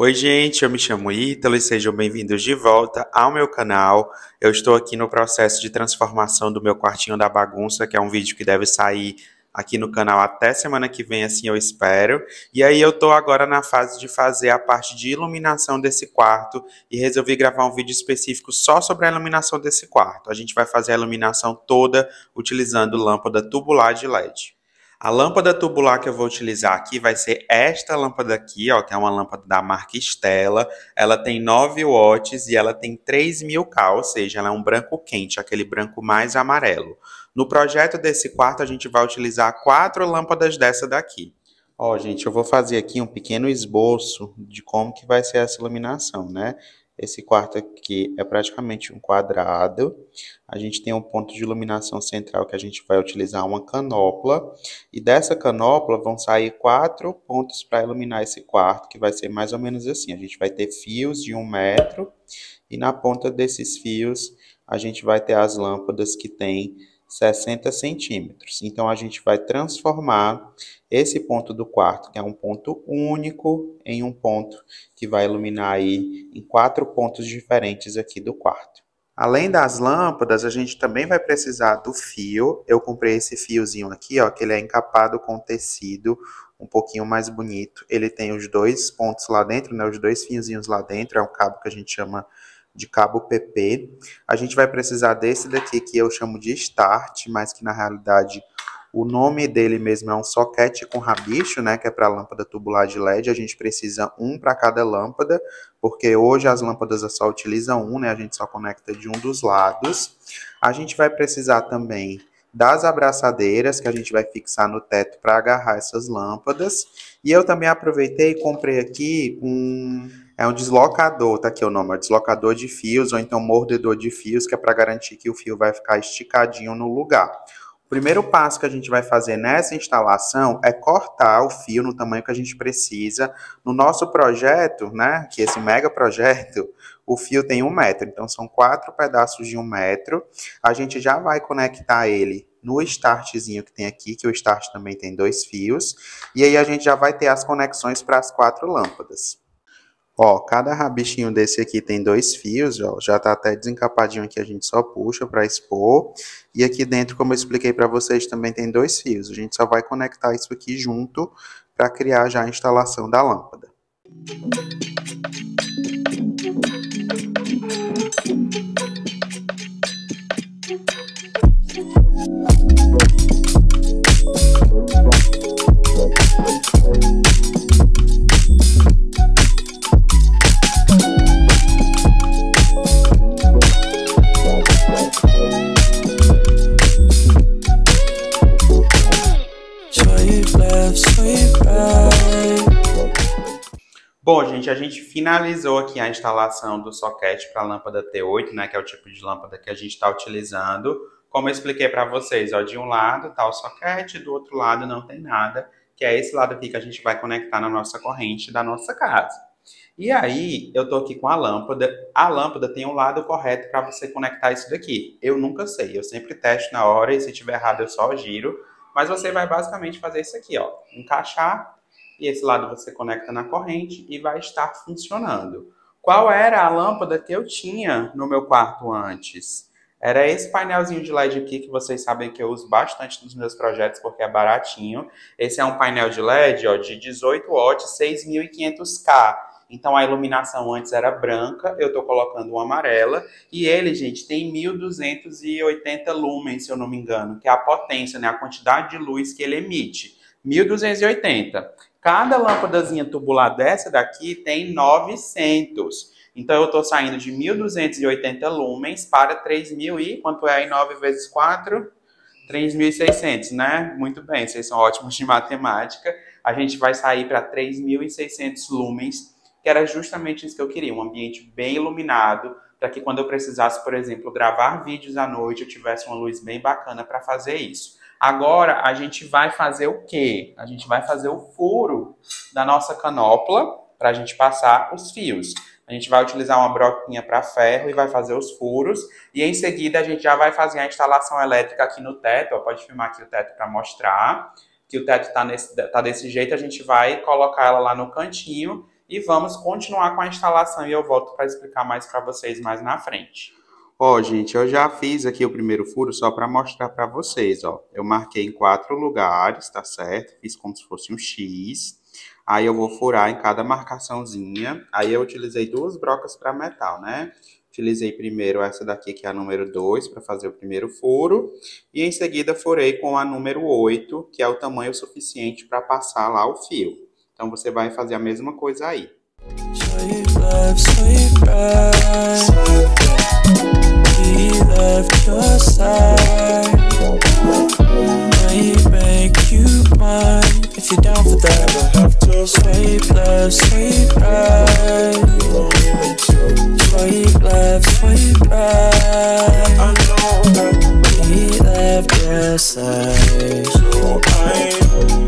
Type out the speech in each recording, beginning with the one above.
Oi, gente, eu me chamo Ítalo e sejam bem-vindos de volta ao meu canal. Eu estou aqui no processo de transformação do meu quartinho da bagunça, que é um vídeo que deve sair aqui no canal até semana que vem, assim eu espero. E aí eu estou agora na fase de fazer a parte de iluminação desse quarto e resolvi gravar um vídeo específico só sobre a iluminação desse quarto. A gente vai fazer a iluminação toda utilizando lâmpada tubular de LED. A lâmpada tubular que eu vou utilizar aqui vai ser esta lâmpada aqui, ó, que é uma lâmpada da marca Stella. Ela tem 9 watts e ela tem 3000K, ou seja, ela é um branco quente, aquele branco mais amarelo. No projeto desse quarto, a gente vai utilizar quatro lâmpadas dessa daqui. Ó, gente, eu vou fazer aqui um pequeno esboço de como que vai ser essa iluminação, né? Esse quarto aqui é praticamente um quadrado. A gente tem um ponto de iluminação central que a gente vai utilizar uma canopla. E dessa canopla vão sair quatro pontos para iluminar esse quarto, que vai ser mais ou menos assim. A gente vai ter fios de um metro e na ponta desses fios a gente vai ter as lâmpadas que tem 60 centímetros. Então, a gente vai transformar esse ponto do quarto, que é um ponto único, em um ponto que vai iluminar aí em quatro pontos diferentes aqui do quarto. Além das lâmpadas, a gente também vai precisar do fio. Eu comprei esse fiozinho aqui, ó, que ele é encapado com tecido um pouquinho mais bonito. Ele tem os dois pontos lá dentro, né, os dois fiozinhos lá dentro, é um cabo que a gente chama de cabo PP. A gente vai precisar desse daqui que eu chamo de Start, mas que na realidade o nome dele mesmo é um soquete com rabicho, né, que é para lâmpada tubular de LED. A gente precisa um para cada lâmpada, porque hoje as lâmpadas só utilizam um, né? A gente só conecta de um dos lados. A gente vai precisar também das abraçadeiras que a gente vai fixar no teto para agarrar essas lâmpadas. E eu também aproveitei e comprei aqui um é um deslocador, tá aqui o nome, é deslocador de fios ou então mordedor de fios, que é para garantir que o fio vai ficar esticadinho no lugar. O primeiro passo que a gente vai fazer nessa instalação é cortar o fio no tamanho que a gente precisa. No nosso projeto, né, que é esse mega projeto, o fio tem um metro, então são quatro pedaços de um metro. A gente já vai conectar ele no startzinho que tem aqui, que o start também tem dois fios. E aí a gente já vai ter as conexões para as quatro lâmpadas. Ó, cada rabichinho desse aqui tem dois fios, ó, já tá até desencapadinho aqui, a gente só puxa para expor. E aqui dentro, como eu expliquei para vocês, também tem dois fios. A gente só vai conectar isso aqui junto para criar já a instalação da lâmpada. gente, a gente finalizou aqui a instalação do soquete para a lâmpada T8, né, que é o tipo de lâmpada que a gente está utilizando. Como eu expliquei para vocês, ó, de um lado está o soquete, do outro lado não tem nada, que é esse lado aqui que a gente vai conectar na nossa corrente da nossa casa. E aí, eu tô aqui com a lâmpada. A lâmpada tem um lado correto para você conectar isso daqui. Eu nunca sei, eu sempre testo na hora e se tiver errado eu só giro. Mas você vai basicamente fazer isso aqui, ó. Encaixar e esse lado você conecta na corrente e vai estar funcionando. Qual era a lâmpada que eu tinha no meu quarto antes? Era esse painelzinho de LED aqui que vocês sabem que eu uso bastante nos meus projetos porque é baratinho. Esse é um painel de LED ó, de 18 watts, 6.500K. Então a iluminação antes era branca, eu estou colocando uma amarela. E ele, gente, tem 1280 lumens, se eu não me engano, que é a potência, né, a quantidade de luz que ele emite. 1280. Cada lâmpadazinha tubular dessa daqui tem 900. Então, eu estou saindo de 1.280 lumens para 3.000 e... Quanto é aí 9 vezes 4? 3.600, né? Muito bem, vocês são ótimos de matemática. A gente vai sair para 3.600 lumens, que era justamente isso que eu queria, um ambiente bem iluminado, para que quando eu precisasse, por exemplo, gravar vídeos à noite, eu tivesse uma luz bem bacana para fazer isso. Agora, a gente vai fazer o quê? A gente vai fazer o furo da nossa canopla para a gente passar os fios. A gente vai utilizar uma broquinha para ferro e vai fazer os furos. E em seguida a gente já vai fazer a instalação elétrica aqui no teto. Ó, pode filmar aqui o teto para mostrar que o teto está tá desse jeito. A gente vai colocar ela lá no cantinho e vamos continuar com a instalação. E eu volto para explicar mais para vocês mais na frente. Ó, gente, eu já fiz aqui o primeiro furo só para mostrar para vocês, ó. Eu marquei em quatro lugares, tá certo? Fiz como se fosse um X. Aí eu vou furar em cada marcaçãozinha. Aí eu utilizei duas brocas para metal, né? Utilizei primeiro essa daqui, que é a número 2, para fazer o primeiro furo. E em seguida furei com a número 8, que é o tamanho suficiente para passar lá o fio. Então você vai fazer a mesma coisa aí. Sweet love, sweet love. Sleepless, sleepless Swipe left, swipe right I know that He left yesterday So I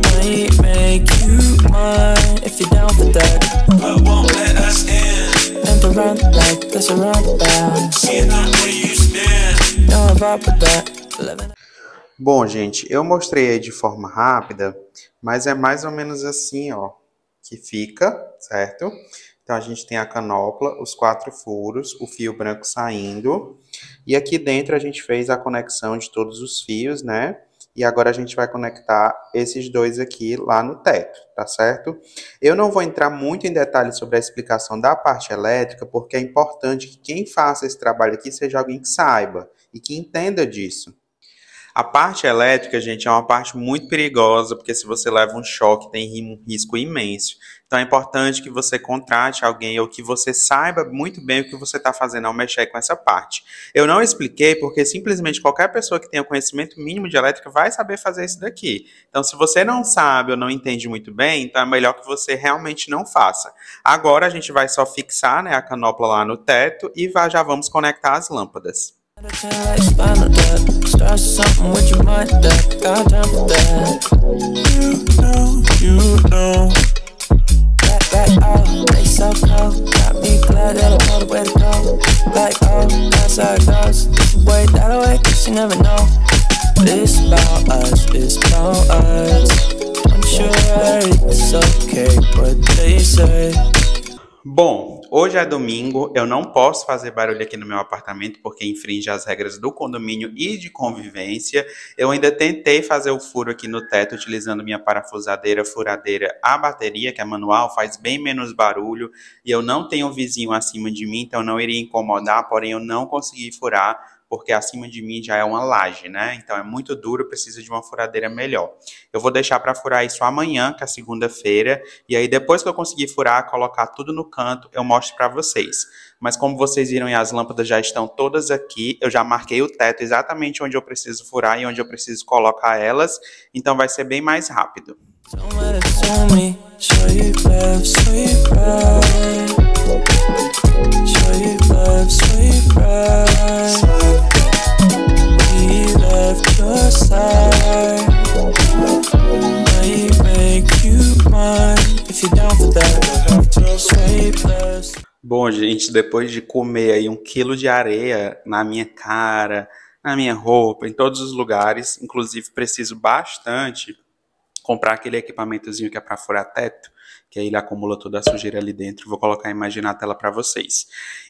might make you mine If you're down for that I won't let us in And the back, that's a round back Seeing where you stand No, I'm up with that Bom, gente, eu mostrei aí de forma rápida, mas é mais ou menos assim, ó que fica, certo? Então, a gente tem a canopla, os quatro furos, o fio branco saindo. E aqui dentro a gente fez a conexão de todos os fios, né? E agora a gente vai conectar esses dois aqui lá no teto, tá certo? Eu não vou entrar muito em detalhes sobre a explicação da parte elétrica, porque é importante que quem faça esse trabalho aqui seja alguém que saiba e que entenda disso. A parte elétrica, gente, é uma parte muito perigosa, porque se você leva um choque, tem um risco imenso. Então é importante que você contrate alguém ou que você saiba muito bem o que você está fazendo ao mexer com essa parte. Eu não expliquei porque simplesmente qualquer pessoa que tenha conhecimento mínimo de elétrica vai saber fazer isso daqui. Então se você não sabe ou não entende muito bem, então é melhor que você realmente não faça. Agora a gente vai só fixar né, a canopla lá no teto e já vamos conectar as lâmpadas. Start something with your mind that got time for that. You know, you know. domingo, eu não posso fazer barulho aqui no meu apartamento porque infringe as regras do condomínio e de convivência. Eu ainda tentei fazer o furo aqui no teto utilizando minha parafusadeira, furadeira, a bateria, que é manual, faz bem menos barulho. E eu não tenho vizinho acima de mim, então não iria incomodar, porém eu não consegui furar porque acima de mim já é uma laje, né? Então é muito duro, precisa de uma furadeira melhor. Eu vou deixar para furar isso amanhã, que é segunda-feira, e aí depois que eu conseguir furar, colocar tudo no canto, eu mostro para vocês. Mas como vocês viram, as lâmpadas já estão todas aqui, eu já marquei o teto exatamente onde eu preciso furar e onde eu preciso colocar elas, então vai ser bem mais rápido. Show Bom, gente, depois de comer aí um quilo de areia na minha cara, na minha roupa, em todos os lugares, inclusive preciso bastante comprar aquele equipamentozinho que é para furar teto, que aí ele acumula toda a sujeira ali dentro. Vou colocar a imagem na tela para vocês.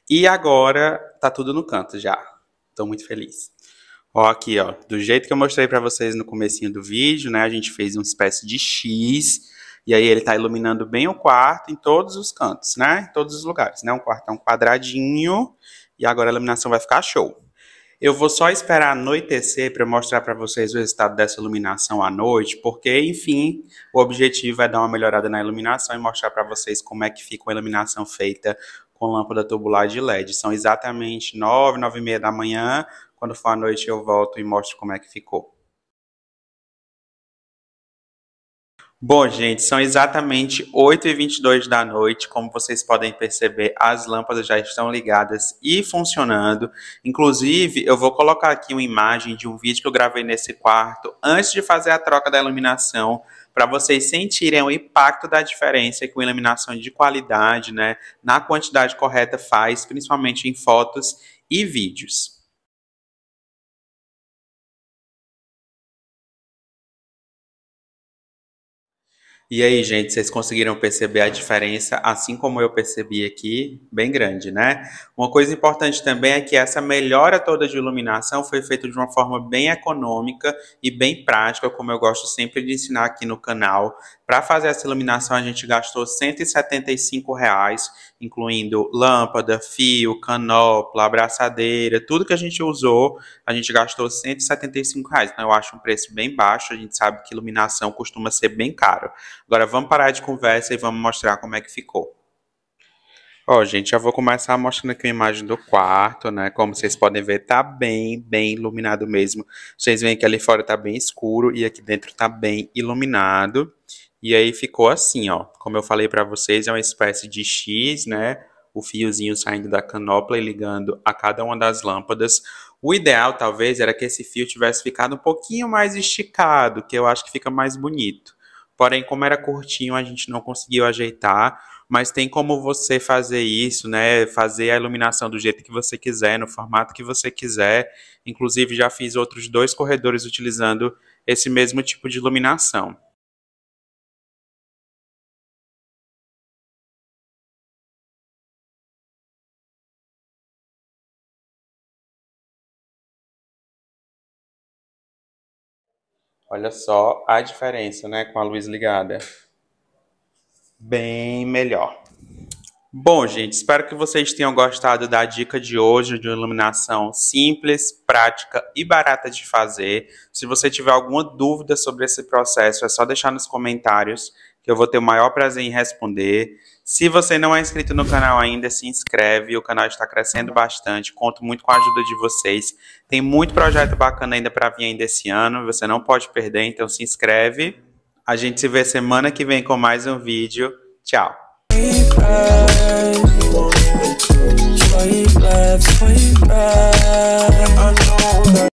E agora tá tudo no canto já. Tô muito feliz. Ó, aqui, ó, do jeito que eu mostrei para vocês no comecinho do vídeo, né? A gente fez uma espécie de X e aí ele está iluminando bem o quarto em todos os cantos, né? Em todos os lugares, né? Um é um quadradinho. E agora a iluminação vai ficar show. Eu vou só esperar anoitecer para mostrar para vocês o resultado dessa iluminação à noite, porque, enfim, o objetivo é dar uma melhorada na iluminação e mostrar para vocês como é que fica uma iluminação feita com lâmpada tubular de LED. São exatamente 9, 9 e meia da manhã. Quando for à noite eu volto e mostro como é que ficou. Bom, gente, são exatamente 8h22 da noite. Como vocês podem perceber, as lâmpadas já estão ligadas e funcionando. Inclusive, eu vou colocar aqui uma imagem de um vídeo que eu gravei nesse quarto antes de fazer a troca da iluminação, para vocês sentirem o impacto da diferença que uma iluminação de qualidade, né, na quantidade correta faz, principalmente em fotos e vídeos. E aí, gente, vocês conseguiram perceber a diferença, assim como eu percebi aqui, bem grande, né? Uma coisa importante também é que essa melhora toda de iluminação foi feita de uma forma bem econômica e bem prática, como eu gosto sempre de ensinar aqui no canal. Para fazer essa iluminação, a gente gastou 175 reais, incluindo lâmpada, fio, canopla, abraçadeira, tudo que a gente usou, a gente gastou 175 reais. Então, eu acho um preço bem baixo. A gente sabe que iluminação costuma ser bem caro. Agora, vamos parar de conversa e vamos mostrar como é que ficou. Ó, oh, gente, já vou começar mostrando aqui uma imagem do quarto, né? Como vocês podem ver, tá bem, bem iluminado mesmo. Vocês veem que ali fora tá bem escuro e aqui dentro tá bem iluminado. E aí ficou assim, ó. Como eu falei para vocês, é uma espécie de X, né? O fiozinho saindo da canopla e ligando a cada uma das lâmpadas. O ideal, talvez, era que esse fio tivesse ficado um pouquinho mais esticado, que eu acho que fica mais bonito. Porém, como era curtinho, a gente não conseguiu ajeitar, mas tem como você fazer isso, né? Fazer a iluminação do jeito que você quiser, no formato que você quiser. Inclusive, já fiz outros dois corredores utilizando esse mesmo tipo de iluminação. Olha só a diferença, né? Com a luz ligada. Bem melhor. Bom, gente, espero que vocês tenham gostado da dica de hoje de uma iluminação simples, prática e barata de fazer. Se você tiver alguma dúvida sobre esse processo, é só deixar nos comentários que eu vou ter o maior prazer em responder. Se você não é inscrito no canal ainda, se inscreve. O canal está crescendo bastante. Conto muito com a ajuda de vocês. Tem muito projeto bacana ainda para vir ainda esse ano. Você não pode perder, então se inscreve. A gente se vê semana que vem com mais um vídeo. Tchau.